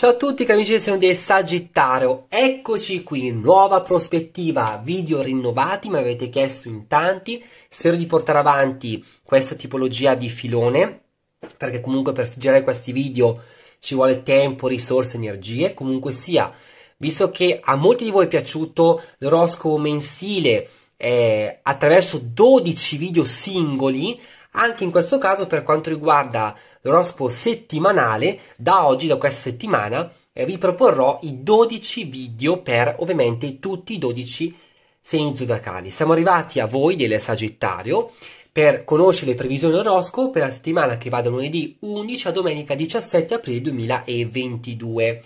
Ciao a tutti cari amici siamo del Sagittario, eccoci qui, nuova prospettiva, video rinnovati, mi avete chiesto in tanti, spero di portare avanti questa tipologia di filone, perché comunque per girare questi video ci vuole tempo, risorse, energie, comunque sia, visto che a molti di voi è piaciuto l'oroscopo mensile eh, attraverso 12 video singoli, anche in questo caso, per quanto riguarda l'oroscopo settimanale, da oggi, da questa settimana, eh, vi proporrò i 12 video per ovviamente tutti i 12 segni zodiacali. Siamo arrivati a voi del Sagittario per conoscere le previsioni oroscopo per la settimana che va da lunedì 11 a domenica 17 aprile 2022.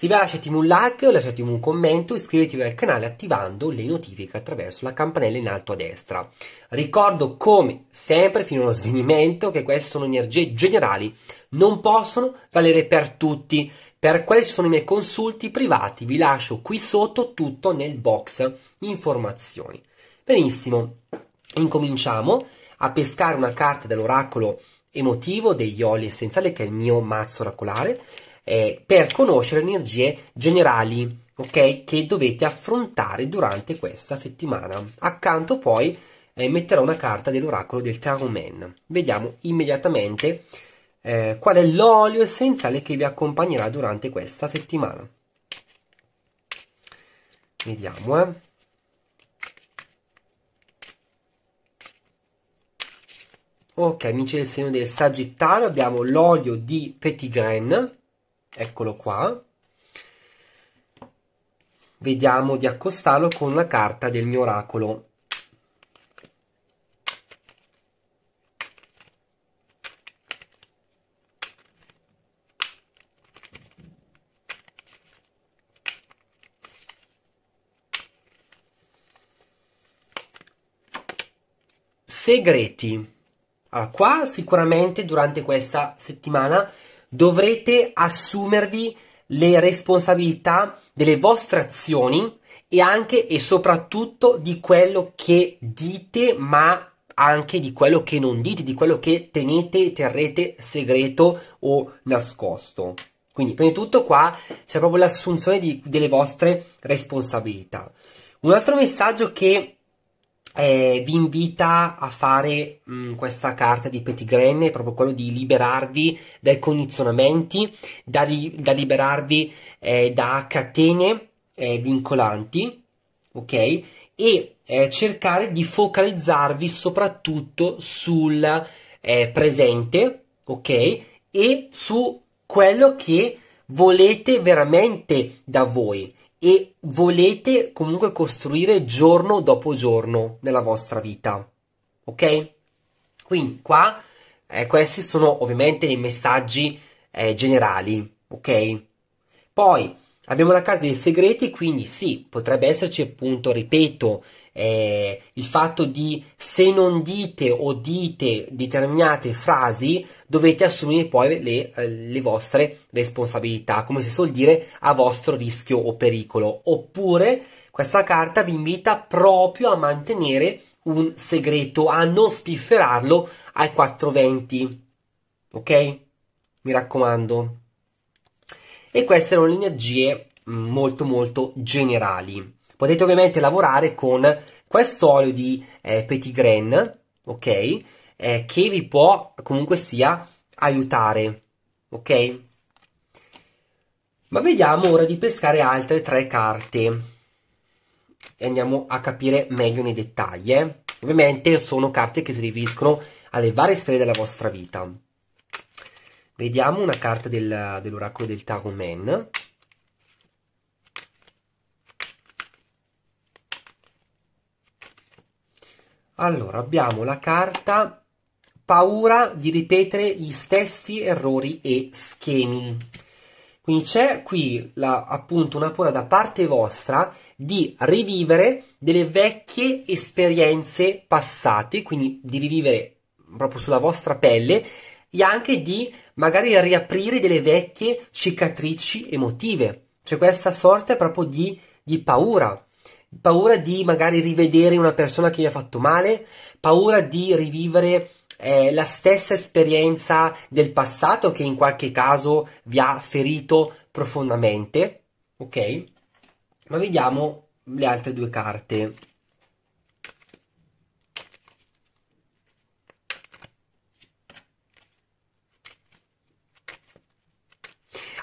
Se vi va lasciatemi un like, lasciatemi un commento, iscrivetevi al canale attivando le notifiche attraverso la campanella in alto a destra. Ricordo come sempre fino allo svenimento che queste sono energie generali, non possono valere per tutti. Per quelli ci sono i miei consulti privati, vi lascio qui sotto tutto nel box informazioni. Benissimo, incominciamo a pescare una carta dell'oracolo emotivo degli oli essenziali che è il mio mazzo oracolare eh, per conoscere le energie generali okay, che dovete affrontare durante questa settimana. Accanto poi eh, metterò una carta dell'oracolo del Tarot Man. Vediamo immediatamente eh, qual è l'olio essenziale che vi accompagnerà durante questa settimana. Vediamo, eh. Ok, amici del segno del Sagittario, abbiamo l'olio di Petit Grain, eccolo qua, vediamo di accostarlo con una carta del mio oracolo. Segreti. Allora, ah, qua sicuramente durante questa settimana dovrete assumervi le responsabilità delle vostre azioni e anche e soprattutto di quello che dite, ma anche di quello che non dite, di quello che tenete terrete segreto o nascosto. Quindi, prima di tutto, qua c'è proprio l'assunzione di, delle vostre responsabilità. Un altro messaggio che eh, vi invita a fare mh, mm, questa carta di Petit Petigrenne, proprio quello di liberarvi dai condizionamenti, da, li, da liberarvi eh, da catene eh, vincolanti, ok? E eh, cercare di focalizzarvi soprattutto sul eh, presente, ok? E su quello che volete veramente da voi e volete comunque costruire giorno dopo giorno nella vostra vita. Ok? Quindi qua eh, questi sono ovviamente i messaggi eh, generali, ok? Poi abbiamo la carta dei segreti, quindi sì, potrebbe esserci appunto, ripeto, eh, il fatto di se non dite o dite determinate frasi dovete assumere poi le, eh, le vostre responsabilità, come si suol dire a vostro rischio o pericolo. Oppure questa carta vi invita proprio a mantenere un segreto, a non spifferarlo ai 420. Ok? Mi raccomando. E queste erano le energie mm, molto molto generali. Potete ovviamente lavorare con questo olio di eh, Petigren, ok? Eh, che vi può comunque sia aiutare, ok? Ma vediamo ora di pescare altre tre carte e andiamo a capire meglio nei dettagli. Eh? Ovviamente sono carte che si riferiscono alle varie sfere della vostra vita. Vediamo una carta del, dell'oracolo del Tarot Man. Allora, abbiamo la carta paura di ripetere gli stessi errori e schemi. Quindi c'è qui la, appunto una paura da parte vostra di rivivere delle vecchie esperienze passate, quindi di rivivere proprio sulla vostra pelle e anche di magari riaprire delle vecchie cicatrici emotive. C'è questa sorta proprio di, di paura paura di magari rivedere una persona che gli ha fatto male, paura di rivivere eh, la stessa esperienza del passato che in qualche caso vi ha ferito profondamente, ok? Ma vediamo le altre due carte.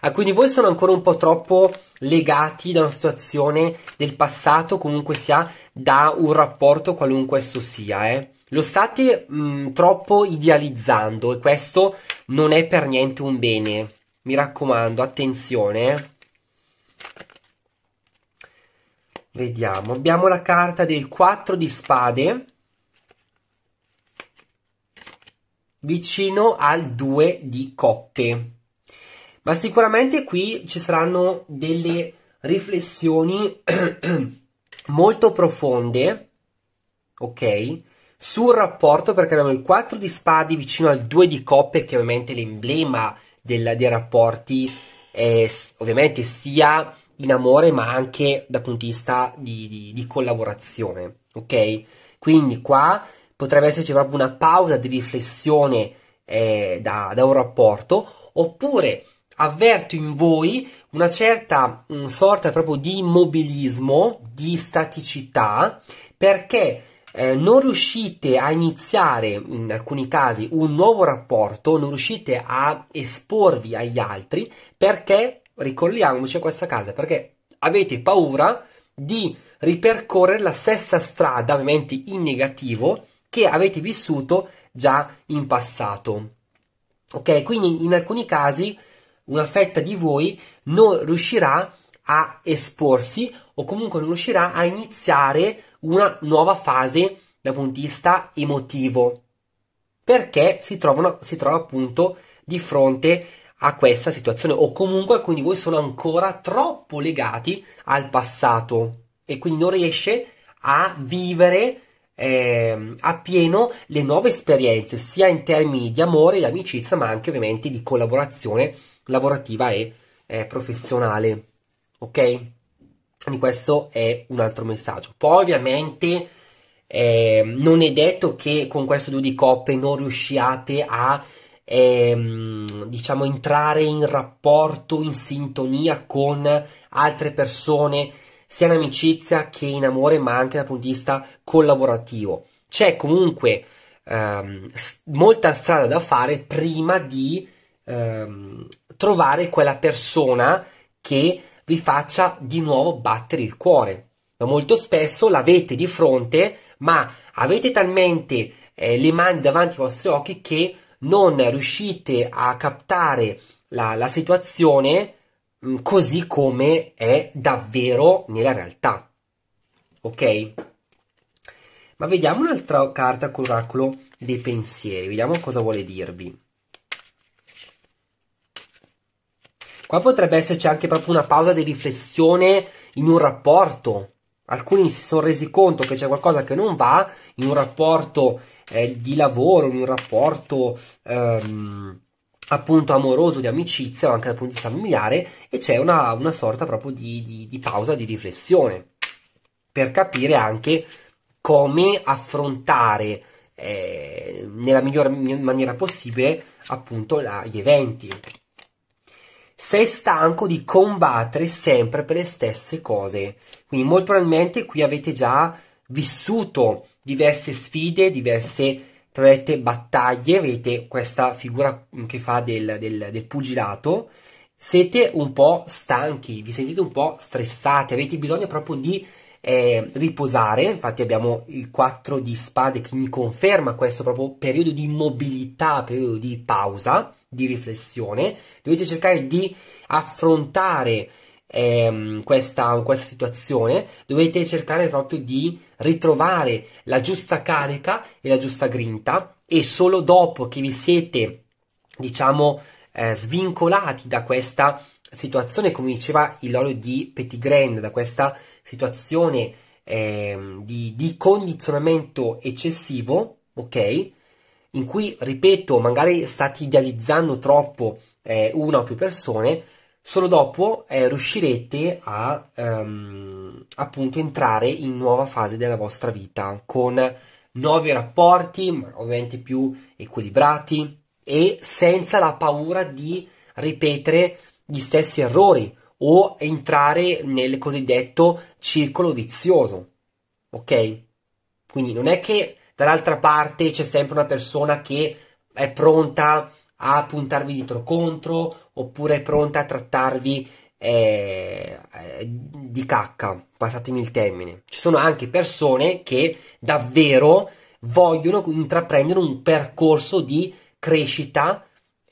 Alcuni ah, di voi sono ancora un po' troppo legati da una situazione del passato, comunque sia da un rapporto qualunque esso sia, eh. Lo state mh, mm, troppo idealizzando e questo non è per niente un bene. Mi raccomando, attenzione. Eh. Vediamo, abbiamo la carta del 4 di spade vicino al 2 di coppe ma sicuramente qui ci saranno delle riflessioni molto profonde, ok? Sul rapporto, perché abbiamo il 4 di spade vicino al 2 di coppe, che ovviamente l'emblema dei rapporti, eh, ovviamente sia in amore, ma anche dal punto di vista di, di, di collaborazione, ok? Quindi qua potrebbe esserci proprio una pausa di riflessione eh, da, da un rapporto, oppure avverto in voi una certa mh, mm, sorta proprio di immobilismo, di staticità, perché eh, non riuscite a iniziare in alcuni casi un nuovo rapporto, non riuscite a esporvi agli altri perché, ricolliamoci a questa carta, perché avete paura di ripercorrere la stessa strada, ovviamente in negativo, che avete vissuto già in passato. Ok, quindi in alcuni casi una fetta di voi non riuscirà a esporsi o comunque non riuscirà a iniziare una nuova fase dal punto di vista emotivo perché si, trovano, si trova appunto di fronte a questa situazione o comunque alcuni di voi sono ancora troppo legati al passato e quindi non riesce a vivere eh, a le nuove esperienze sia in termini di amore, di amicizia ma anche ovviamente di collaborazione lavorativa e eh, professionale. Ok? Quindi questo è un altro messaggio. Poi ovviamente eh, non è detto che con questo due di coppe non riusciate a ehm, diciamo entrare in rapporto, in sintonia con altre persone, sia in amicizia che in amore, ma anche dal punto di vista collaborativo. C'è comunque ehm, molta strada da fare prima di ehm, trovare quella persona che vi faccia di nuovo battere il cuore. Ma molto spesso l'avete di fronte, ma avete talmente eh, le mani davanti ai vostri occhi che non riuscite a captare la, la situazione mh, mm, così come è davvero nella realtà. Ok? Ma vediamo un'altra carta con oracolo dei pensieri, vediamo cosa vuole dirvi. Qua potrebbe esserci anche proprio una pausa di riflessione in un rapporto. Alcuni si sono resi conto che c'è qualcosa che non va in un rapporto eh, di lavoro, in un rapporto ehm, appunto amoroso, di amicizia o anche dal punto di vista familiare e c'è una, una sorta proprio di, di, di pausa di riflessione per capire anche come affrontare eh, nella migliore maniera possibile appunto la, gli eventi sei stanco di combattere sempre per le stesse cose. Quindi molto probabilmente qui avete già vissuto diverse sfide, diverse vedete, battaglie, avete questa figura che fa del, del, del pugilato, siete un po' stanchi, vi sentite un po' stressati, avete bisogno proprio di eh, riposare, infatti abbiamo il 4 di spade che mi conferma questo proprio periodo di mobilità, periodo di pausa, di riflessione, dovete cercare di affrontare ehm, questa, questa situazione, dovete cercare proprio di ritrovare la giusta carica e la giusta grinta e solo dopo che vi siete, diciamo, eh, svincolati da questa situazione, come diceva il Lolo di Petit Grand, da questa situazione eh, di, di, condizionamento eccessivo, ok? In cui, ripeto, magari state idealizzando troppo eh, una o più persone, solo dopo eh, riuscirete a ehm, appunto entrare in nuova fase della vostra vita con nuovi rapporti, ovviamente più equilibrati e senza la paura di ripetere gli stessi errori o entrare nel cosiddetto circolo vizioso. Ok? Quindi non è che dall'altra parte c'è sempre una persona che è pronta a puntarvi dietro contro oppure è pronta a trattarvi eh, eh di cacca, passatemi il termine. Ci sono anche persone che davvero vogliono intraprendere un percorso di crescita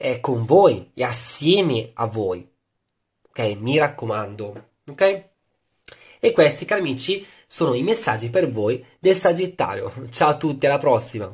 è con voi, è assieme a voi. Ok, mi raccomando. Ok? E questi, cari amici, sono i messaggi per voi del Sagittario. Ciao a tutti, alla prossima!